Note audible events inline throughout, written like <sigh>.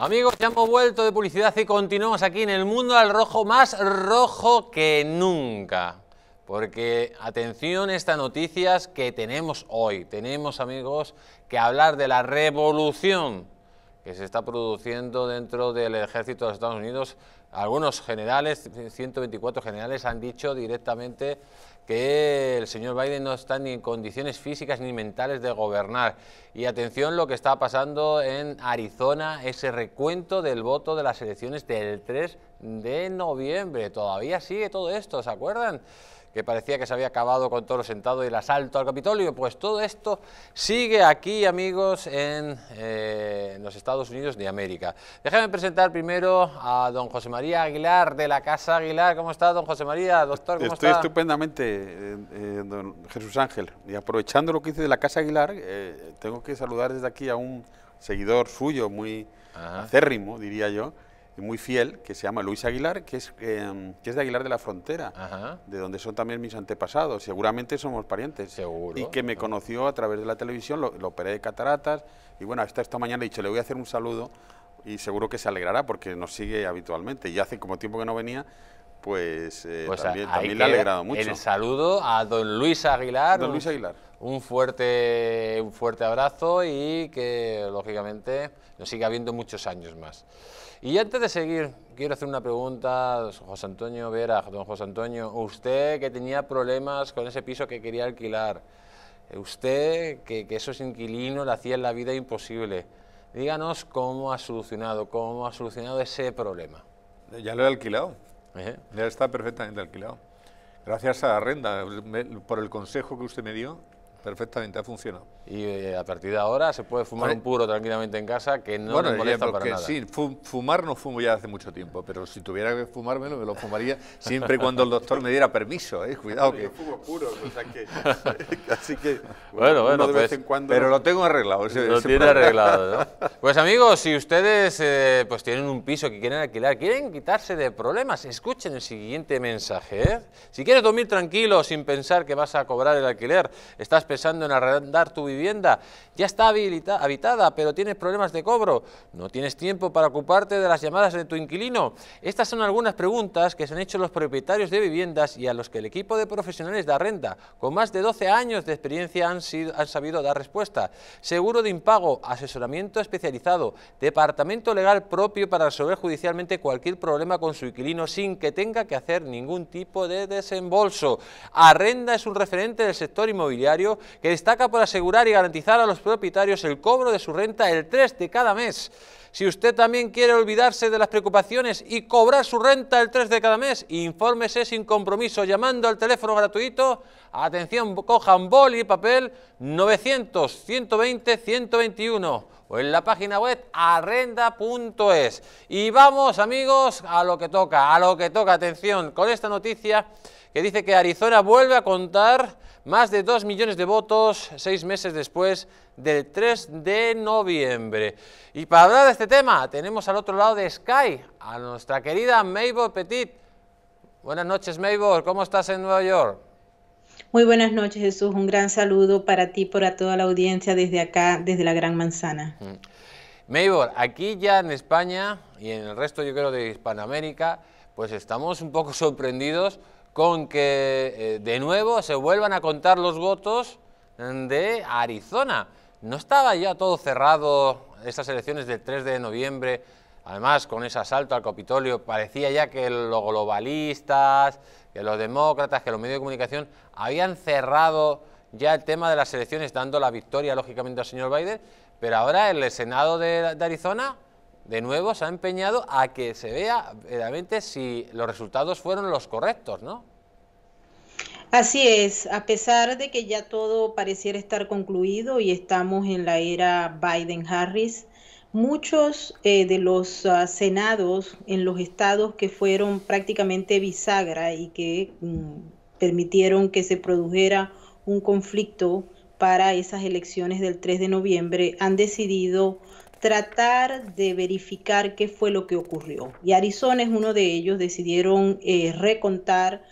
Amigos, ya hemos vuelto de publicidad y continuamos aquí en el mundo al rojo, más rojo que nunca. Porque, atención, a estas noticias que tenemos hoy. Tenemos, amigos, que hablar de la revolución que se está produciendo dentro del ejército de los Estados Unidos. Algunos generales, 124 generales, han dicho directamente que el señor Biden no está ni en condiciones físicas ni mentales de gobernar. Y atención lo que está pasando en Arizona, ese recuento del voto de las elecciones del 3 de noviembre. Todavía sigue todo esto, ¿se acuerdan? que parecía que se había acabado con lo Sentado y el asalto al Capitolio. Pues todo esto sigue aquí, amigos, eh, en, los Estados Unidos de América. Déjame presentar primero a don José María Aguilar de la Casa Aguilar. ¿Cómo está, don José María? Doctor, ¿cómo Estoy estupendamente, eh, eh, don Jesús Ángel. Y aprovechando lo que hice de la Casa Aguilar, tengo que saludar desde aquí a un seguidor suyo muy acérrimo, diría yo, muy fiel, que se llama Luis Aguilar, que es, em, que es de Aguilar de la Frontera, de donde son también mis antepasados, seguramente somos parientes. Seguro. Y que me ah. conoció a través de la televisión, lo, operé de cataratas, y bueno, hasta esta mañana he dicho, le voy a hacer un saludo, y seguro que se alegrará porque nos sigue habitualmente, y hace como tiempo que no venía, pues, eh, pues también, le ha alegrado mucho. El saludo a don Luis Aguilar. Don Luis Aguilar. Un, fuerte, un fuerte abrazo y que, lógicamente, nos siga viendo muchos años más. Y antes de seguir, quiero hacer una pregunta, José Antonio Vera, don José Antonio, usted que tenía problemas con ese piso que quería alquilar, eh, usted que, esos inquilinos le hacían la vida imposible, díganos cómo ha solucionado, cómo ha solucionado ese problema. Ya lo he alquilado, ya está perfectamente alquilado. Gracias a la renta, por el consejo que usted me dio, perfectamente, ha funcionado. Y eh, a partir de ahora se puede fumar un puro tranquilamente en casa que no bueno, molesta para nada. Sí, fumar no fumo ya hace mucho tiempo, pero si tuviera que fumármelo, me lo fumaría siempre y cuando el doctor me diera permiso. Eh, cuidado que... Yo fumo puro, o sea que... <laughs> así que... Bueno, bueno, pues, Pero lo tengo arreglado. lo tiene arreglado, <laughs> Pues amigos, si ustedes eh, pues tienen un piso que quieren alquilar, quieren quitarse de problemas, escuchen el siguiente mensaje. ¿eh? Si quieres dormir tranquilo sin pensar que vas a cobrar el alquiler, estás pensando en arrendar tu vivienda, ya está habitada, pero tienes problemas de cobro, no tienes tiempo para ocuparte de las llamadas de tu inquilino. Estas son algunas preguntas que se han hecho los propietarios de viviendas y a los que el equipo de profesionales de Arrenda, con más de 12 años de experiencia, han, sido, han sabido dar respuesta. Seguro de impago, asesoramiento especializado, departamento legal propio para resolver judicialmente cualquier problema con su inquilino sin que tenga que hacer ningún tipo de desembolso. Arrenda es un referente del sector inmobiliario que destaca por asegurar y garantizar a los propietarios el cobro de su renta el 3 de cada mes. Si usted también quiere olvidarse de las preocupaciones y cobrar su renta el 3 de cada mes, infórmese sin compromiso llamando al teléfono gratuito, atención, cojan bol y papel 900 120 121 o en la página web arrenda.es. Y vamos, amigos, a lo que toca, a lo que toca, atención, con esta noticia que dice que Arizona vuelve a contar más de 2 millones de votos seis meses después del 3 de noviembre. Y para hablar de este tema tenemos al otro lado de Sky a nuestra querida Mabel Petit. Buenas noches Mabel, ¿cómo estás en Nueva York? Muy buenas noches Jesús, un gran saludo para ti, para toda la audiencia desde acá, desde la Gran Manzana. Mm. Maybor, aquí ya en España y en el resto yo creo de Hispanoamérica, pues estamos un poco <laughs> sorprendidos con que eh, de nuevo se vuelvan a contar los votos de Arizona. ¿No estaba ya todo cerrado estas elecciones del 3 de noviembre? Además, con ese asalto al Capitolio, parecía ya que los globalistas, que los demócratas, que los medios de comunicación habían cerrado ya el tema de las elecciones, dando la victoria, lógicamente, al señor Biden, pero ahora el Senado de, de Arizona de nuevo se ha empeñado a que se vea realmente si los resultados fueron los correctos, ¿no? Así es, a pesar de que ya todo pareciera estar concluido y estamos en la era Biden-Harris, muchos eh, de los ah, senados en los estados que fueron prácticamente bisagra y que mm, permitieron que se produjera un conflicto para esas elecciones del 3 de noviembre han decidido tratar de verificar qué fue lo que ocurrió. Y Arizona es uno de ellos, decidieron eh, recontar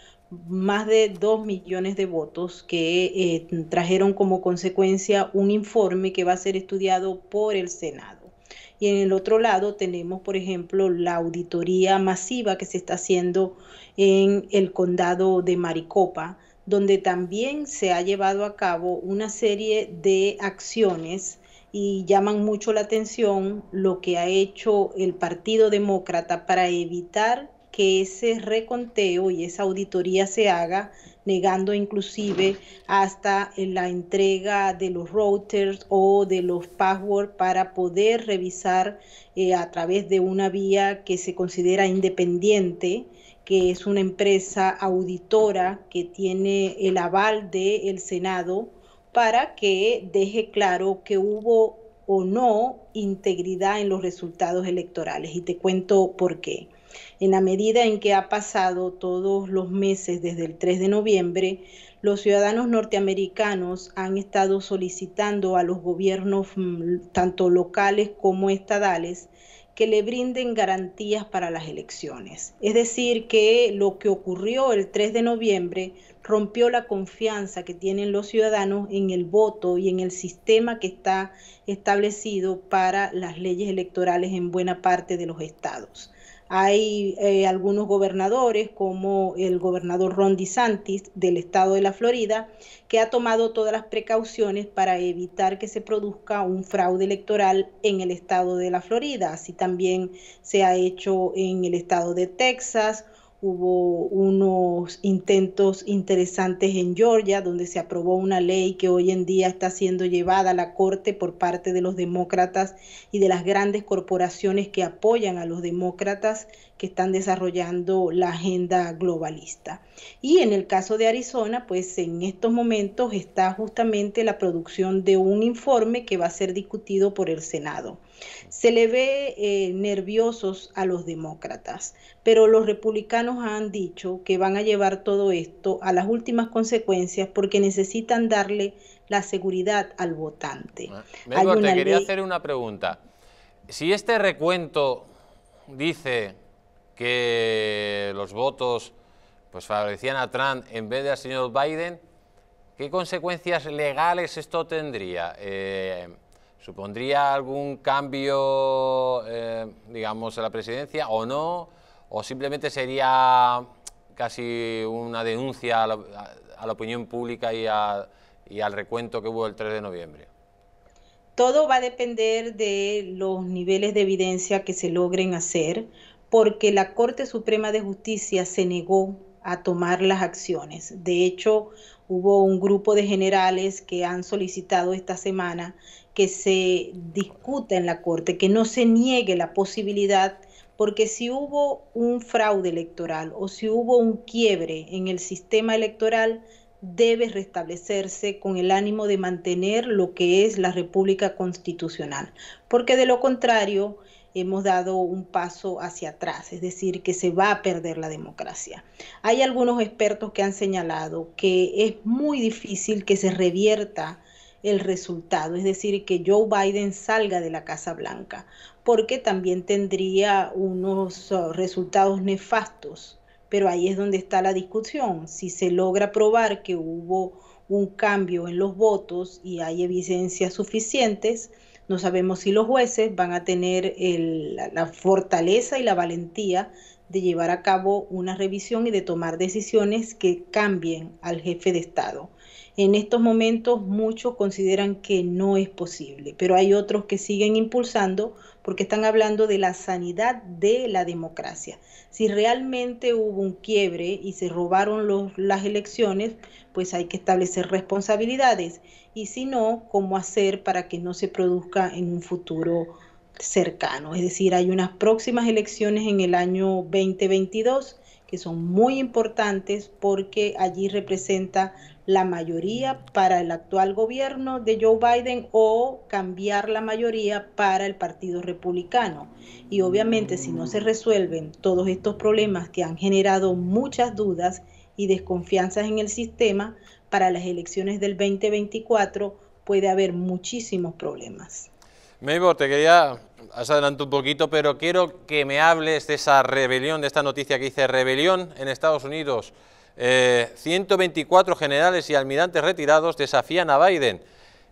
más de dos millones de votos que eh, trajeron como consecuencia un informe que va a ser estudiado por el Senado. Y en el otro lado tenemos, por ejemplo, la auditoría masiva que se está haciendo en el condado de Maricopa, donde también se ha llevado a cabo una serie de acciones y llaman mucho la atención lo que ha hecho el Partido Demócrata para evitar que ese reconteo y esa auditoría se haga, negando inclusive hasta la entrega de los routers o de los passwords para poder revisar eh, a través de una vía que se considera independiente que es una empresa auditora que tiene el aval del el Senado para que deje claro que hubo o no integridad en los resultados electorales. Y te cuento por qué. En la medida en que ha pasado todos los meses desde el 3 de noviembre, los ciudadanos norteamericanos han estado solicitando a los gobiernos mm, tanto locales como estadales que le brinden garantías para las elecciones. Es decir, que lo que ocurrió el 3 de noviembre rompió la confianza que tienen los ciudadanos en el voto y en el sistema que está establecido para las leyes electorales en buena parte de los estados. Hay eh, algunos gobernadores, como el gobernador Ron DeSantis del estado de la Florida, que ha tomado todas las precauciones para evitar que se produzca un fraude electoral en el estado de la Florida. Así también se ha hecho en el estado de Texas hubo unos intentos interesantes en Georgia, donde se aprobó una ley que hoy en día está siendo llevada a la Corte por parte de los demócratas y de las grandes corporaciones que apoyan a los demócratas que están desarrollando la agenda globalista. Y en el caso de Arizona, pues en estos momentos está justamente la producción de un informe que va a ser discutido por el Senado. Se le ve eh, nerviosos a los demócratas, pero los republicanos han dicho que van a llevar todo esto a las últimas consecuencias porque necesitan darle la seguridad al votante. Ah, Mejor, te quería hacer una pregunta. Si este recuento dice que los votos pues favorecían a Trump en vez del señor Biden, ¿qué consecuencias legales esto tendría? Eh, ¿Supondría algún cambio, eh, digamos, en la presidencia o no? ¿O simplemente sería casi una denuncia a la, opinión pública y, y al recuento que hubo el 3 de noviembre? Todo va a depender de los niveles de evidencia que se logren hacer porque la Corte Suprema de Justicia se negó a tomar las acciones. De hecho, hubo un grupo de generales que han solicitado esta semana que se discuta en la Corte, que no se niegue la posibilidad, porque si hubo un fraude electoral o si hubo un quiebre en el sistema electoral, debe restablecerse con el ánimo de mantener lo que es la República Constitucional, porque de lo contrario, hemos dado un paso hacia atrás, es decir, que se va a perder la democracia. Hay algunos expertos que han señalado que es muy difícil que se revierta el resultado, es decir, que Joe Biden salga de la Casa Blanca, porque también tendría unos uh, resultados nefastos. Pero ahí es donde está la discusión, si se logra probar que hubo un cambio en los votos y hay evidencias suficientes, no sabemos si los jueces van a tener la fortaleza y la valentía de llevar a cabo una revisión y de tomar decisiones que cambien al jefe de Estado. En estos momentos muchos consideran que no es posible, pero hay otros que siguen impulsando porque están hablando de la sanidad de la democracia. Si realmente hubo un quiebre y se robaron las elecciones, pues hay que establecer responsabilidades y si no, cómo hacer para que no se produzca en un futuro cercano. Es decir, hay unas próximas elecciones en el año 2022 que son muy importantes porque allí representa la mayoría para el actual gobierno de Joe Biden o cambiar la mayoría para el Partido Republicano. Y obviamente si no se resuelven todos estos problemas que han generado muchas dudas y desconfianzas en el sistema, para las elecciones del 2024 puede haber muchísimos problemas. Maybor, te quería, has un poquito, pero quiero que me hables de esa rebelión, de esta noticia que dice rebelión en Estados Unidos. 124 eh, generales y almirantes retirados desafían a Biden.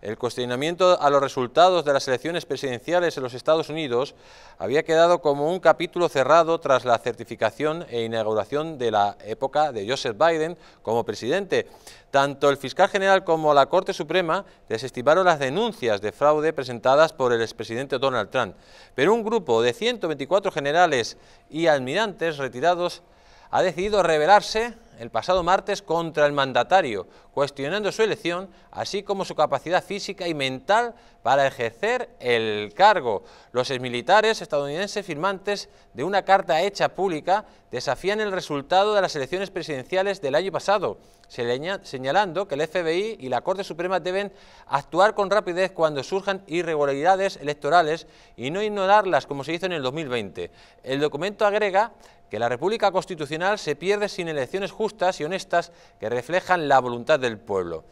El cuestionamiento a los resultados de las elecciones presidenciales en los Estados Unidos había quedado como un capítulo cerrado tras la certificación e inauguración de la época de Joseph Biden como presidente. Tanto el fiscal general como la Corte Suprema desestimaron las denuncias de fraude presentadas por el expresidente Donald Trump, pero un grupo de 124 generales y almirantes retirados ha decidido rebelarse el pasado martes contra el mandatario, cuestionando su elección, así como su capacidad física y mental para ejercer el cargo. Los exmilitares estadounidenses firmantes de una carta hecha pública desafían el resultado de las elecciones presidenciales del año pasado, señalando que el FBI y la Corte Suprema deben actuar con rapidez cuando surjan irregularidades electorales y no ignorarlas como se hizo en el 2020. El documento agrega que la República Constitucional se pierde sin elecciones justas y honestas que reflejan la voluntad del pueblo.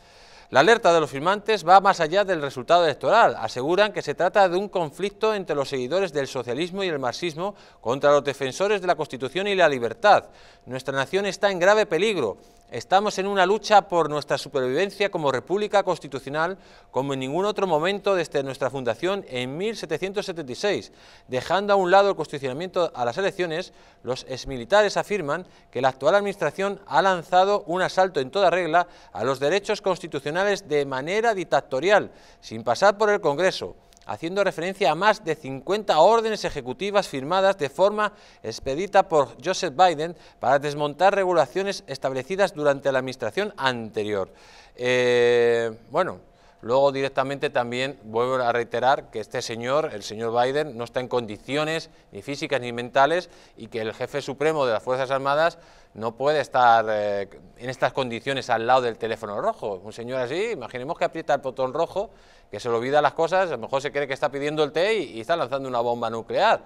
La alerta de los firmantes va más allá del resultado electoral. Aseguran que se trata de un conflicto entre los seguidores del socialismo y el marxismo contra los defensores de la Constitución y la libertad. Nuestra nación está en grave peligro Estamos en una lucha por nuestra supervivencia como República Constitucional como en ningún otro momento desde nuestra fundación en 1776. Dejando a un lado el constitucionamiento a las elecciones, los exmilitares afirman que la actual Administración ha lanzado un asalto en toda regla a los derechos constitucionales de manera dictatorial, sin pasar por el Congreso haciendo referencia a más de 50 órdenes ejecutivas firmadas de forma expedita por Joseph Biden para desmontar regulaciones establecidas durante la administración anterior. Eh, bueno, Luego directamente también vuelvo a reiterar que este señor, el señor Biden, no está en condiciones ni físicas ni mentales y que el jefe supremo de las Fuerzas Armadas no puede estar eh, en estas condiciones al lado del teléfono rojo. Un señor así, imaginemos que aprieta el botón rojo que se lo olvida las cosas, a lo mejor se cree que está pidiendo el té y, está lanzando una bomba nuclear.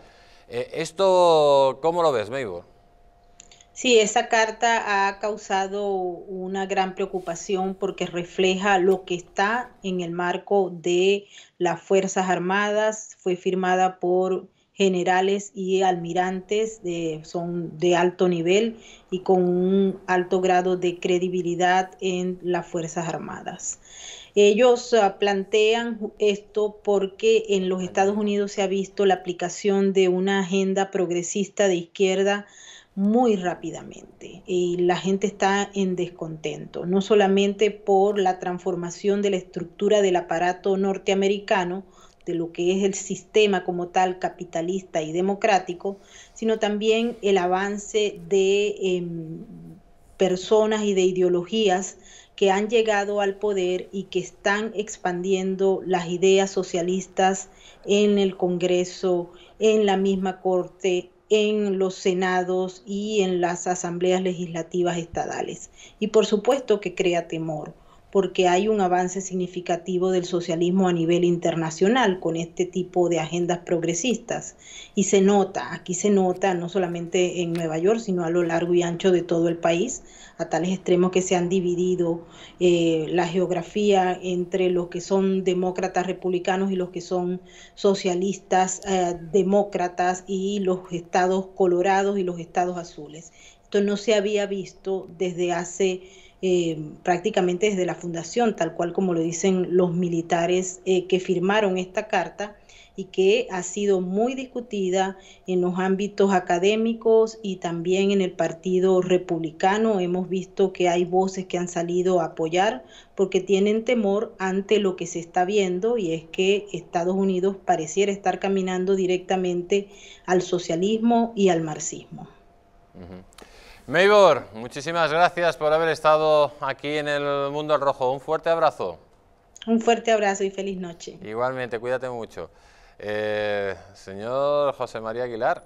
Eh, ¿Esto cómo lo ves, Mabel? Sí, esa carta ha causado una gran preocupación porque refleja lo que está en el marco de las Fuerzas Armadas. Fue firmada por generales y almirantes, de, son de alto nivel y con un alto grado de credibilidad en las Fuerzas Armadas. Ellos ah, plantean esto porque en los Estados Unidos se ha visto la aplicación de una agenda progresista de izquierda muy rápidamente y la gente está en descontento, no solamente por la transformación de la estructura del aparato norteamericano, de lo que es el sistema como tal capitalista y democrático, sino también el avance de em, personas y de ideologías que han llegado al poder y que están expandiendo las ideas socialistas en el Congreso, en la misma Corte, en los senados y en las asambleas legislativas estadales. Y por supuesto que crea temor porque hay un avance significativo del socialismo a nivel internacional con este tipo de agendas progresistas. Y se nota, aquí se nota, no solamente en Nueva York, sino a lo largo y ancho de todo el país, a tales extremos que se han dividido eh, la geografía entre los que son demócratas republicanos y los que son socialistas eh, demócratas y los estados colorados y los estados azules. Esto no se había visto desde hace eh, prácticamente desde la fundación, tal cual como lo dicen los militares eh, que firmaron esta carta y que ha sido muy discutida en los ámbitos académicos y también en el Partido Republicano. Hemos visto que hay voces que han salido a apoyar porque tienen temor ante lo que se está viendo y es que Estados Unidos pareciera estar caminando directamente al socialismo y al marxismo. Meibor, muchísimas gracias por haber estado aquí en el Mundo Rojo. Un fuerte abrazo. Un fuerte abrazo y feliz noche. Igualmente, cuídate mucho. Eh, señor José María Aguilar,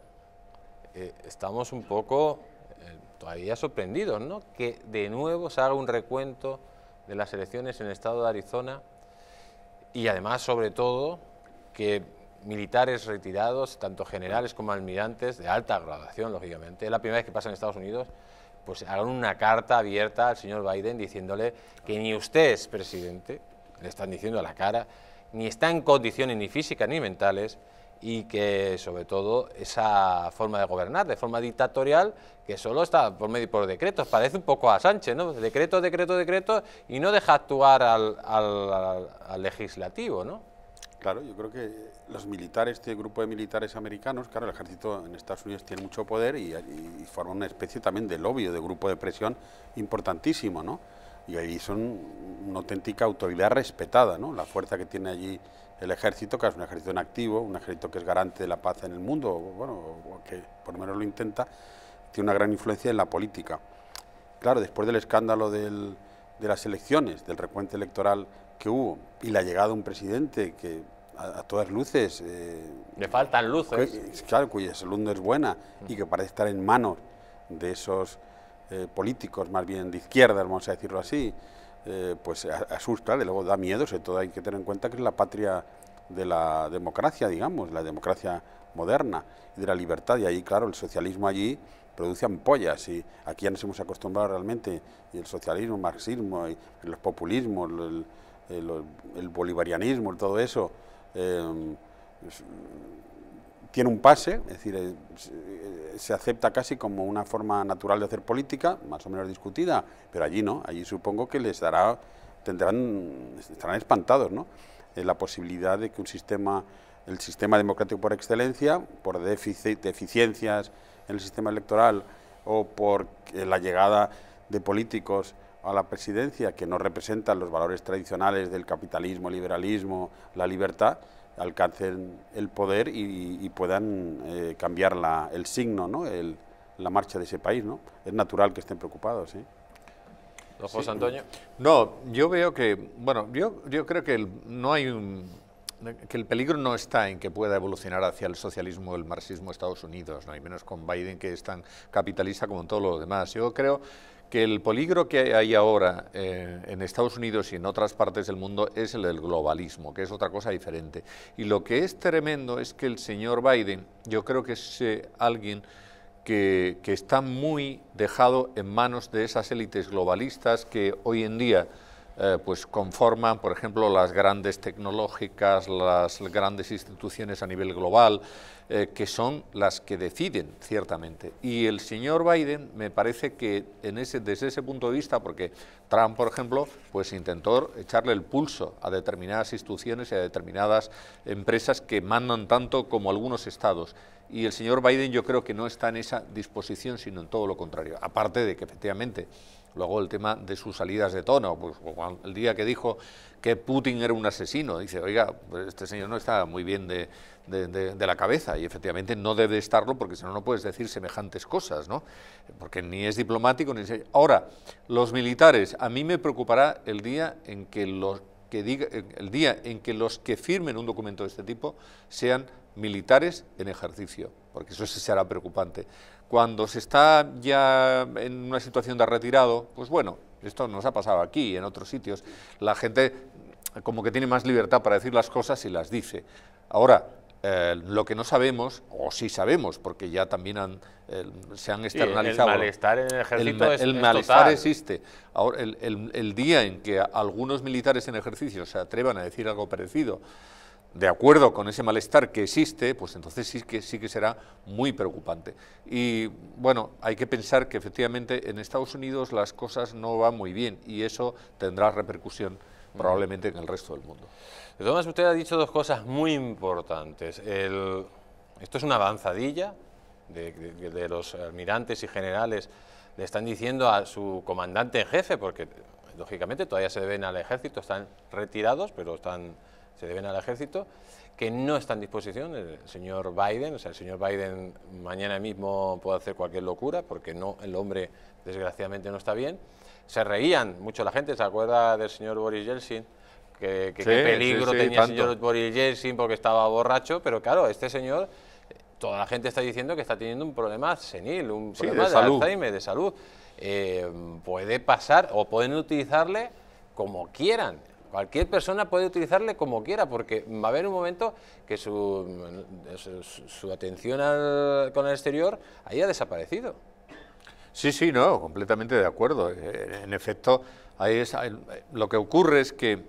eh, estamos un poco eh, todavía sorprendidos, ¿no? Que de nuevo se haga un recuento de las elecciones en el estado de Arizona y además, sobre todo, que militares retirados, tanto generales como almirantes, de alta graduación, lógicamente, es la primera vez que pasa en Estados Unidos, pues hagan una carta abierta al señor Biden diciéndole que ni usted es presidente, le están diciendo a la cara, ni está en condiciones ni físicas ni mentales, y que sobre todo esa forma de gobernar de forma dictatorial que solo está por medio por decretos parece un poco a Sánchez no decreto decreto decreto y no deja actuar al, al legislativo no Claro, yo creo que los militares, este grupo de militares americanos, claro, el ejército en Estados Unidos tiene mucho poder y, forma una especie también de lobby o de grupo de presión importantísimo, ¿no? Y ahí son una auténtica autoridad respetada, ¿no? La fuerza que tiene allí el ejército, que es un ejército en activo, un ejército que es garante de la paz en el mundo, bueno, que por lo menos lo intenta, tiene una gran influencia en la política. Claro, después del escándalo de las elecciones, del recuento electoral que hubo y la llegada de un presidente que a, todas luces... Eh, le faltan luces. Eh, claro, cuya salud no es buena y que parece estar en manos de esos eh, políticos más bien de izquierda, vamos a decirlo así, pues asusta, le luego da miedo, sobre todo hay que tener en cuenta que es la patria de la democracia, digamos, la democracia moderna y de la libertad. Y ahí, claro, el socialismo allí produce ampollas y aquí ya nos hemos acostumbrado realmente, y el socialismo, el marxismo, y los populismos, el, el, bolivarianismo y todo eso, em, tiene un pase, es decir, eh, se acepta casi como una forma natural de hacer política, más o menos discutida, pero allí no, allí supongo que les dará, tendrán, estarán espantados, ¿no? la posibilidad de que un sistema, el sistema democrático por excelencia, por deficiencias en el sistema electoral o por eh, la llegada de políticos a la presidencia que no representan los valores tradicionales del capitalismo, liberalismo, la libertad, alcancen el poder y, puedan eh, cambiar la, el signo, ¿no? El, la marcha de ese país. ¿no? Es natural que estén preocupados. ¿eh? José Antonio? No, yo veo que, bueno, yo, yo creo que el, no hay que el peligro no está en que pueda evolucionar hacia el socialismo o el marxismo Estados Unidos, ¿no? y menos con Biden que es tan capitalista como en todo lo demás. Yo creo que el peligro que hay ahora eh, en Estados Unidos y en otras partes del mundo es el del globalismo, que es otra cosa diferente. Y lo que es tremendo es que el señor Biden, yo creo que es eh, alguien que, que está muy dejado en manos de esas élites globalistas que hoy en día eh, pues conforman, por ejemplo, las grandes tecnológicas, las grandes instituciones a nivel global, eh, que son las que deciden, ciertamente. Y el señor Biden me parece que en ese, desde ese punto de vista, porque Trump, por ejemplo, pues intentó echarle el pulso a determinadas instituciones y a determinadas empresas que mandan tanto como algunos estados. Y el señor Biden yo creo que no está en esa disposición, sino en todo lo contrario. Aparte de que efectivamente Luego el tema de sus salidas de tono, pues, pues el día que dijo que Putin era un asesino, dice, oiga, pues, este señor no está muy bien de, la cabeza y efectivamente no debe estarlo porque si no, no puedes decir semejantes cosas, ¿no? Porque ni es diplomático ni es... Ahora, los militares, a mí me preocupará el día en que los que diga, eh, el día en que los que firmen un documento de este tipo sean militares en ejercicio, porque eso se será preocupante. Cuando se está ya en una situación de retirado, pues bueno, esto nos ha pasado aquí, y en otros sitios, la gente como que tiene más libertad para decir las cosas y las dice. Ahora, eh, lo que no sabemos, o sí sabemos, porque ya también eh, se han externalizado. el malestar en el el, malestar existe. Ahora, el, el, día en que algunos militares en ejercicio se atrevan a decir algo parecido, de acuerdo con ese malestar que existe, pues entonces sí que, sí que será muy preocupante. Y bueno, hay que pensar que efectivamente en Estados Unidos las cosas no van muy bien y eso tendrá repercusión probablemente en el resto del mundo. De usted ha dicho dos cosas muy importantes. esto es una avanzadilla de, los almirantes y generales. Le están diciendo a su comandante en jefe, porque lógicamente todavía se deben al ejército, están retirados, pero están, se deben al ejército, que no están en disposición el señor Biden. O sea, el señor Biden mañana mismo puede hacer cualquier locura, porque no, el hombre desgraciadamente no está bien. Se reían mucho la gente, ¿se acuerda del señor Boris Yeltsin? que, peligro tenía el señor Boris Yeltsin porque estaba borracho, pero claro, este señor, toda la gente está diciendo que está teniendo un problema senil, un problema de, Alzheimer, de salud. Eh, puede pasar o pueden utilizarle como quieran. Cualquier persona puede utilizarle como quiera, porque va a haber un momento que su, atención con el exterior haya desaparecido. Sí, sí, no, completamente de acuerdo. Eh, en efecto, ahí es, lo que ocurre es que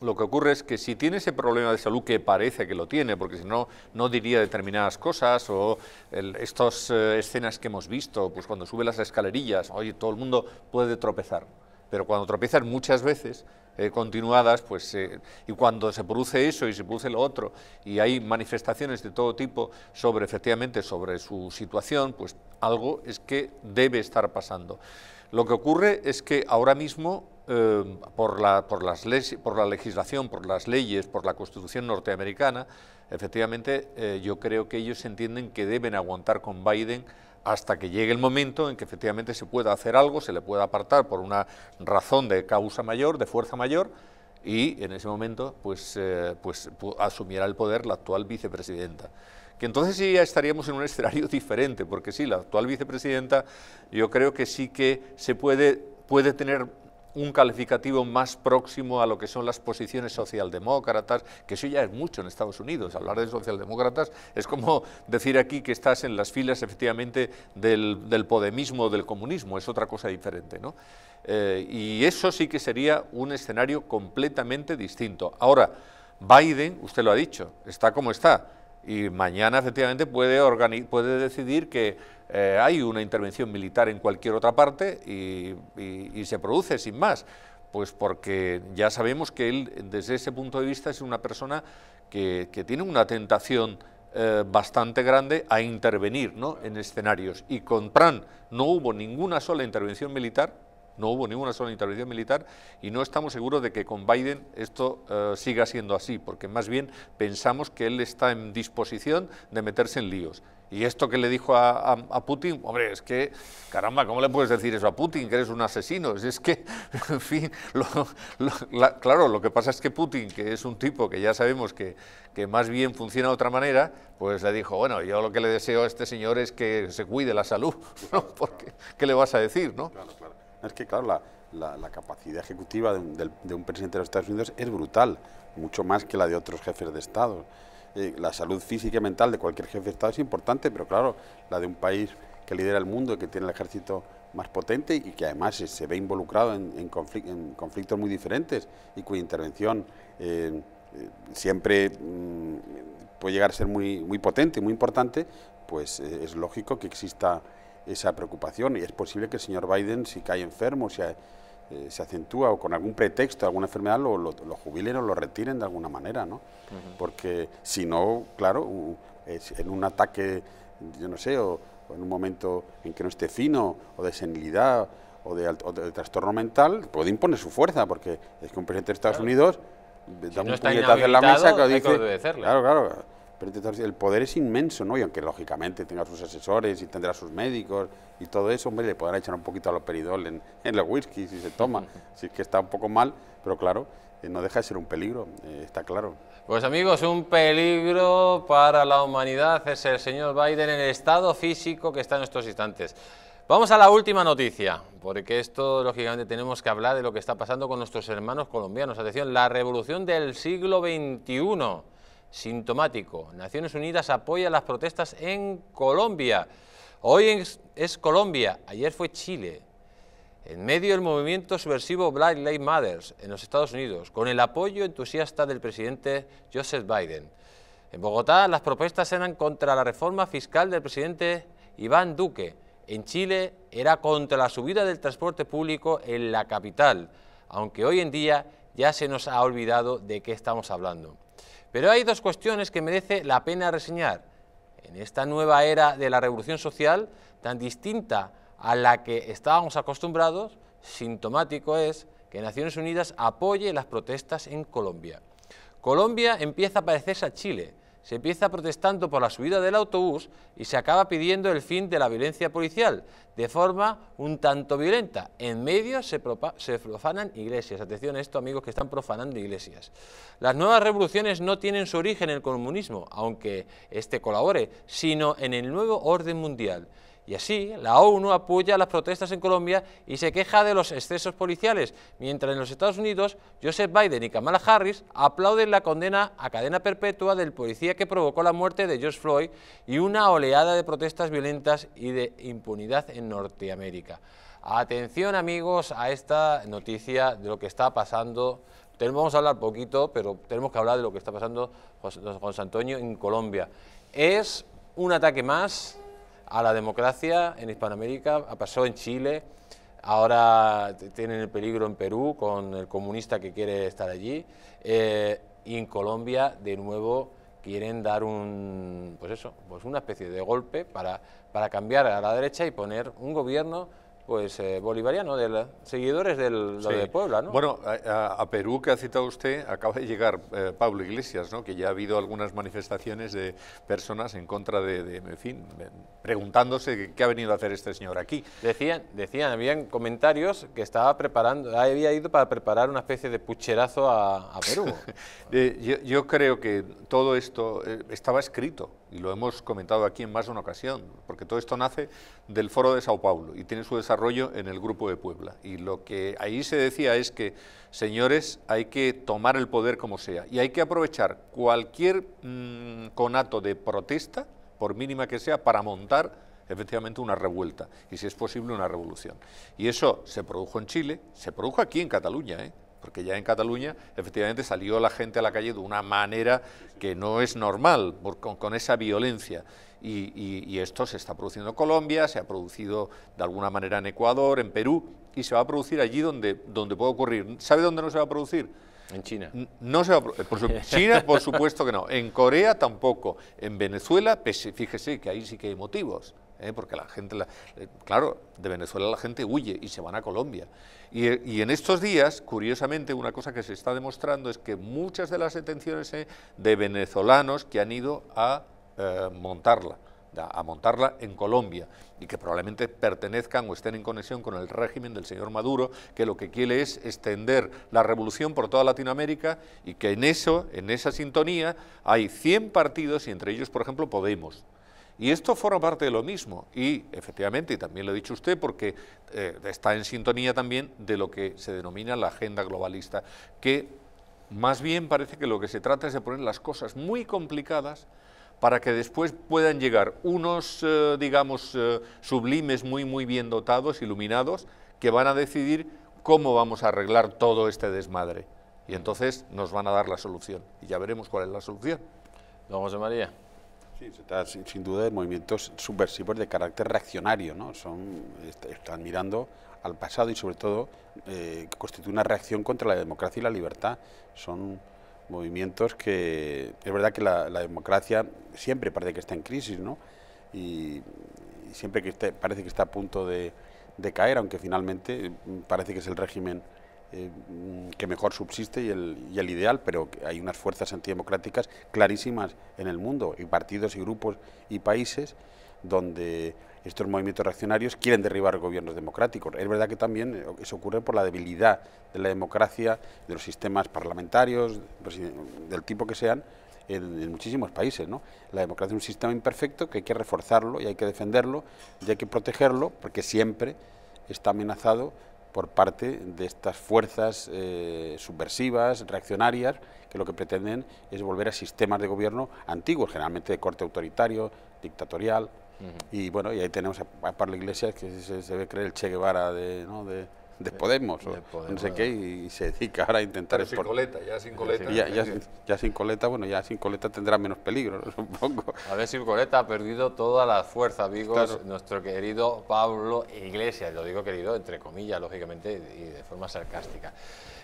lo que ocurre es que si tiene ese problema de salud que parece que lo tiene, porque si no, no diría determinadas cosas, o estas eh, escenas que hemos visto, pues cuando sube las escalerillas, oye, todo el mundo puede tropezar, pero cuando tropezan, muchas veces, eh, continuadas, pues, eh, y cuando se produce eso y se produce lo otro, y hay manifestaciones de todo tipo sobre, efectivamente, sobre su situación, pues algo es que debe estar pasando. Lo que ocurre es que ahora mismo eh, por, la, por, las por la legislación, por las leyes, por la Constitución norteamericana, efectivamente eh, yo creo que ellos entienden que deben aguantar con Biden hasta que llegue el momento en que efectivamente se pueda hacer algo, se le pueda apartar por una razón de causa mayor, de fuerza mayor, y en ese momento pues, eh, pues asumirá el poder la actual vicepresidenta que entonces sí ya estaríamos en un escenario <laughs> diferente, porque sí, la actual vicepresidenta yo creo que sí que se puede, puede tener un calificativo más próximo a lo que son las posiciones socialdemócratas, que eso ya es mucho en Estados Unidos. Hablar de socialdemócratas es como decir aquí que estás en las filas efectivamente del, podemismo o del comunismo, es otra cosa diferente. ¿no? Eh, y eso sí que sería un escenario completamente distinto. Ahora, Biden, usted lo ha dicho, está como está y mañana efectivamente puede, puede decidir que eh, hay una intervención militar en cualquier otra parte y, se produce sin más, pues porque ya sabemos que él desde ese punto de vista es una persona que, que tiene una tentación eh, bastante grande a intervenir ¿no? en escenarios y con Pran no hubo ninguna sola intervención militar, no hubo ninguna sola intervención militar y no estamos seguros de que con Biden esto eh, siga siendo así, porque más bien pensamos que él está en disposición de meterse en líos. Y esto que le dijo a, Putin, hombre, es que, caramba, ¿cómo le puedes decir eso a Putin, que eres un asesino? Es, que, <laughs> en fin, claro, lo que pasa es que Putin, que es un tipo que ya sabemos que, más bien funciona de otra manera, pues le dijo, bueno, yo lo que le deseo a este señor es que se cuide la salud, <laughs> ¿no? Porque, ¿qué le vas a decir, no? Claro, claro es que, claro, la, capacidad ejecutiva de un, presidente de los Estados Unidos es brutal, mucho más que la de otros jefes de Estado. Eh, la salud física y mental de cualquier jefe de Estado es importante, pero claro, la de un país que lidera el mundo y que tiene el ejército más potente y que además se, ve involucrado en, conflictos muy diferentes y cuya intervención eh, siempre mm, puede llegar a ser muy, muy potente, muy importante, pues eh, es lógico que exista esa preocupación y es posible que el señor Biden, si cae enfermo, si eh, se acentúa o con algún pretexto, alguna enfermedad, lo, lo, lo jubilen o lo retiren de alguna manera, ¿no? Porque si no, claro, en un ataque, yo no sé, o, en un momento en que no esté fino, o de senilidad, o de, trastorno mental, puede imponer su fuerza, porque es que un presidente de Estados Unidos da un puñetazo en la mesa que dice... Claro, claro el poder es inmenso, ¿no? Y aunque lógicamente tenga sus asesores y tendrá sus médicos y todo eso, hombre, le podrán echar un poquito a peridol en, en los whisky si se toma, <laughs> si es que está un poco mal, pero claro, eh, no deja de ser un peligro, eh, está claro. Pues amigos, un peligro para la humanidad es el señor Biden en el estado físico que está en estos instantes. Vamos a la última noticia, porque esto, lógicamente, tenemos que hablar de lo que está pasando con nuestros hermanos colombianos. Atención, la revolución del siglo XXI sintomático. Naciones Unidas apoya las protestas en Colombia. Hoy es, Colombia, ayer fue Chile. En medio del movimiento subversivo Black Lives Matter en los Estados Unidos, con el apoyo entusiasta del presidente Joseph Biden. En Bogotá las propuestas eran contra la reforma fiscal del presidente Iván Duque. En Chile era contra la subida del transporte público en la capital, aunque hoy en día ya se nos ha olvidado de qué estamos hablando. Pero hay dos cuestiones que merece la pena reseñar. En esta nueva era de la revolución social, tan distinta a la que estábamos acostumbrados, sintomático es que Naciones Unidas apoye las protestas en Colombia. Colombia empieza a parecerse a Chile, se empieza protestando por la subida del autobús y se acaba pidiendo el fin de la violencia policial, de forma un tanto violenta. En medio se, profanan iglesias. Atención a esto, amigos, que están profanando iglesias. Las nuevas revoluciones no tienen su origen en el comunismo, aunque este colabore, sino en el nuevo orden mundial. Y así, la ONU apoya las protestas en Colombia y se queja de los excesos policiales, mientras en los Estados Unidos, Joseph Biden y Kamala Harris aplauden la condena a cadena perpetua del policía que provocó la muerte de George Floyd y una oleada de protestas violentas y de impunidad en Norteamérica. Atención amigos a esta noticia de lo que está pasando tenemos, vamos a hablar poquito, pero tenemos que hablar de lo que está pasando José Antonio en Colombia. Es un ataque más a la democracia en Hispanoamérica, pasó en Chile, ahora tienen el peligro en Perú con el comunista que quiere estar allí, eh, y en Colombia de nuevo quieren dar un, pues eso, pues una especie de golpe para, para cambiar a la derecha y poner un gobierno pues eh, bolivariano, de seguidores del, de Puebla, ¿no? Bueno, a, Perú que ha citado usted, acaba de llegar eh, Pablo Iglesias, ¿no? Que ya ha habido algunas manifestaciones de personas en contra de, de en fin, preguntándose qué ha venido a hacer este señor aquí. Decían, decían, habían comentarios que estaba preparando, había ido para preparar una especie de pucherazo a, Perú. <laughs> Eh, yo, yo, creo que todo esto estaba escrito y lo hemos comentado aquí en más de una ocasión, porque todo esto nace del Foro de Sao Paulo y tiene su desarrollo en el Grupo de Puebla. Y lo que ahí se decía es que, señores, hay que tomar el poder como sea y hay que aprovechar cualquier mm, conato de protesta, por mínima que sea, para montar efectivamente una revuelta y, si es posible, una revolución. Y eso se produjo en Chile, se produjo aquí en Cataluña, ¿eh? porque ya en Cataluña efectivamente salió la gente a la calle de una manera que no es normal, con, esa violencia. Y, esto se está produciendo en Colombia, se ha producido de alguna manera en Ecuador, en Perú, y se va a producir allí donde, donde puede ocurrir. ¿Sabe dónde no se va a producir? En China. No se eh, por China, por supuesto que no. En Corea tampoco. En Venezuela, fíjese que ahí sí que hay motivos. ¿eh? porque la gente, la, eh, claro, de Venezuela la gente huye y se van a Colombia. Y, en estos días, curiosamente, una cosa que se está demostrando es que muchas de las detenciones eh, de venezolanos que han ido a montarla, a montarla en Colombia y que probablemente pertenezcan o estén en conexión con el régimen del señor Maduro, que lo que quiere es extender la revolución por toda Latinoamérica y que en eso, en esa sintonía, hay 100 partidos y entre ellos, por ejemplo, Podemos. Y esto forma parte de lo mismo. Y efectivamente, y también lo ha dicho usted, porque eh, está en sintonía también de lo que se denomina la agenda globalista, que más bien parece que lo que se trata es de poner las cosas muy complicadas para que después puedan llegar unos, eh, digamos, eh, sublimes muy, muy bien dotados, iluminados, que van a decidir cómo vamos a arreglar todo este desmadre. Y entonces nos van a dar la solución. Y ya veremos cuál es la solución. Vamos José María. Sí, se trata sin, duda de movimientos subversivos de carácter reaccionario, ¿no? Son, están mirando al pasado y sobre todo eh, constituye una reacción contra la democracia y la libertad. Son movimientos que... Es verdad que la, democracia siempre parece que está en crisis, ¿no? Y, siempre que parece que está a punto de caer, aunque finalmente mm, parece que es el régimen eh, que mejor subsiste y el, ideal, pero hay unas fuerzas antidemocráticas clarísimas en el mundo, y partidos y grupos y países donde estos movimientos reaccionarios quieren derribar gobiernos democráticos. Es verdad que también eh, eso ocurre por la debilidad de la democracia, de los sistemas parlamentarios, del tipo que sean, en, muchísimos países. ¿no? La democracia es un sistema imperfecto que hay que reforzarlo y hay que defenderlo y hay que protegerlo porque siempre está amenazado por parte de estas fuerzas eh, subversivas, reaccionarias, que lo que pretenden es volver a sistemas de gobierno antiguos, generalmente de corte autoritario, dictatorial. Y bueno, y ahí tenemos a, a Pablo Iglesias, que se, ve debe creer el Che Guevara de, ¿no? de, de Podemos, o no sé qué, y se dedica ahora a intentar... Pero sin coleta, ya sin coleta. Ya, sin coleta, bueno, ya sin coleta tendrá menos peligro, <laughs> supongo. A ver, sin coleta ha perdido toda la fuerza, amigos, nuestro querido Pablo Iglesias, lo digo querido entre comillas, lógicamente, y de forma sarcástica.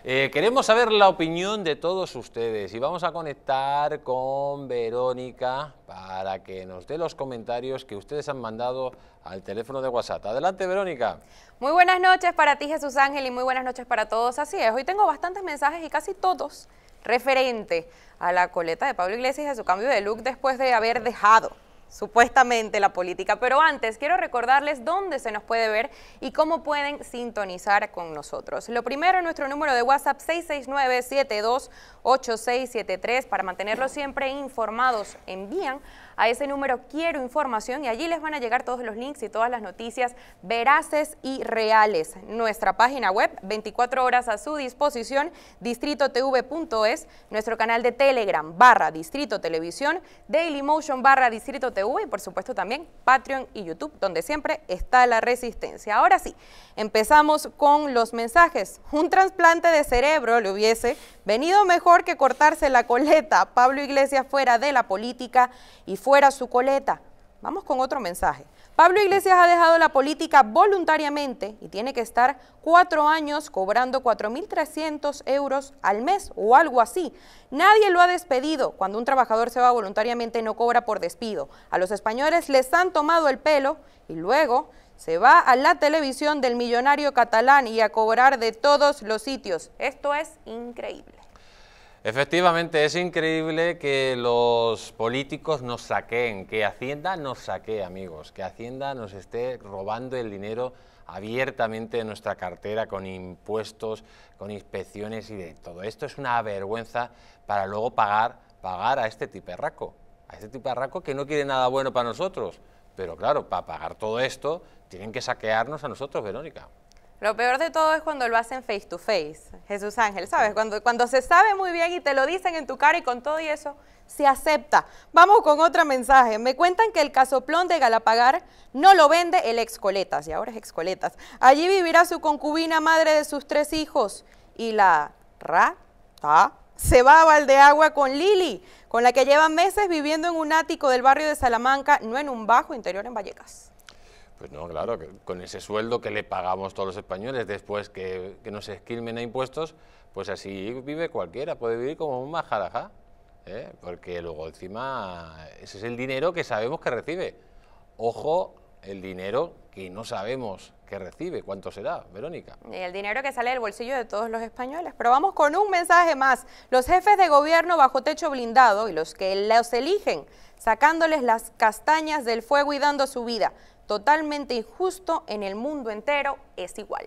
Eh, queremos saber la opinión de todos ustedes y vamos a conectar con Verónica para que nos dé los comentarios que ustedes han mandado al teléfono de WhatsApp. Adelante, Verónica. Muy buenas noches para ti, Jesús Ángel, y muy buenas noches para todos. Así es, hoy tengo bastantes mensajes y casi todos referente a la coleta de Pablo Iglesias y a su cambio de look después de haber dejado supuestamente la política. Pero antes, quiero recordarles dónde se nos puede ver y cómo pueden sintonizar con nosotros. Lo primero, nuestro número de WhatsApp 669-728673 para mantenerlos siempre informados. Envían a ese número quiero información y allí les van a llegar todos los links y todas las noticias veraces y reales. Nuestra página web, 24 horas a su disposición, distrito distritotv.es, nuestro canal de Telegram barra Distrito Televisión, Dailymotion barra Distrito TV y por supuesto también Patreon y YouTube, donde siempre está la resistencia. Ahora sí, empezamos con los mensajes. Un trasplante de cerebro le hubiese venido mejor que cortarse la coleta. Pablo Iglesias fuera de la política y fuera su coleta. Vamos con otro mensaje. Pablo Iglesias ha dejado la política voluntariamente y tiene que estar cuatro años cobrando 4.300 euros al mes o algo así. Nadie lo ha despedido. Cuando un trabajador se va voluntariamente no cobra por despido. A los españoles les han tomado el pelo y luego se va a la televisión del millonario catalán y a cobrar de todos los sitios. Esto es increíble. Efectivamente, es increíble que los políticos nos saqueen, que Hacienda nos saquee, amigos, que Hacienda nos esté robando el dinero abiertamente de nuestra cartera con impuestos, con inspecciones y de todo. Esto es una vergüenza para luego pagar, pagar a este tiperraco, a este tiperraco que no quiere nada bueno para nosotros. Pero claro, para pagar todo esto tienen que saquearnos a nosotros, Verónica. Lo peor de todo es cuando lo hacen face to face, Jesús Ángel, ¿sabes? Cuando, cuando se sabe muy bien y te lo dicen en tu cara y con todo y eso, se acepta. Vamos con otro mensaje. Me cuentan que el casoplón de Galapagar no lo vende el excoletas, y ahora es excoletas. Allí vivirá su concubina, madre de sus tres hijos, y la rata se va a Valdeagua con Lili, con la que lleva meses viviendo en un ático del barrio de Salamanca, no en un bajo interior en Vallecas. Pues no, claro, con ese sueldo que le pagamos todos los españoles después que, que nos esquilmen a impuestos, pues así vive cualquiera, puede vivir como un majarajá, ¿eh? porque luego encima ese es el dinero que sabemos que recibe. Ojo, el dinero que no sabemos que recibe, cuánto será, Verónica. el dinero que sale del bolsillo de todos los españoles. Pero vamos con un mensaje más. Los jefes de gobierno bajo techo blindado y los que los eligen, sacándoles las castañas del fuego y dando su vida totalmente injusto en el mundo entero es igual.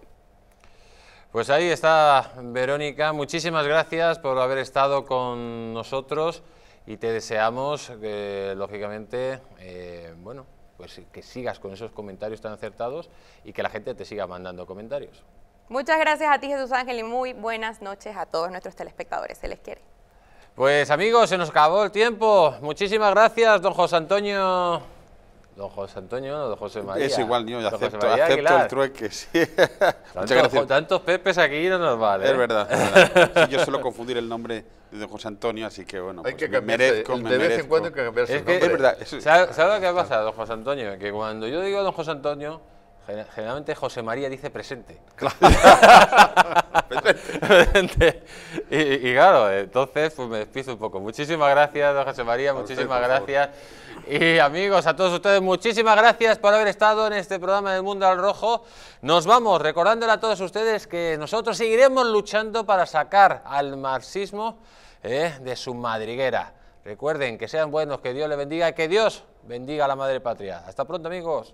Pues ahí está Verónica, muchísimas gracias por haber estado con nosotros y te deseamos, que, lógicamente, eh, bueno, pues que sigas con esos comentarios tan acertados y que la gente te siga mandando comentarios. Muchas gracias a ti Jesús Ángel y muy buenas noches a todos nuestros telespectadores, se les quiere. Pues amigos, se nos acabó el tiempo. Muchísimas gracias, don José Antonio don José Antonio, no, don José María. Es igual, niño, yo acepto, acepto el trueque, sí. <laughs> Tantos, tantos pepes aquí no nos vale. Es ¿eh? verdad. yo suelo confundir el nombre de don José Antonio, así que bueno, pues me merezco, de vez en cuando hay que cambiarse es el nombre. es verdad. ¿Sabes lo que ha ah. pasado, don José Antonio? Que cuando yo digo don José Antonio Generalmente José María dice presente. <laughs> presente. Y, claro, entonces pues me despido un poco. Muchísimas gracias, don José María, muchísimas gracias. Y amigos, a todos ustedes, muchísimas gracias por haber estado en este programa del Mundo al Rojo. Nos vamos recordándole a todos ustedes que nosotros seguiremos luchando para sacar al marxismo eh, de su madriguera. Recuerden que sean buenos, que Dios les bendiga, y que Dios bendiga a la madre patria. Hasta pronto, amigos.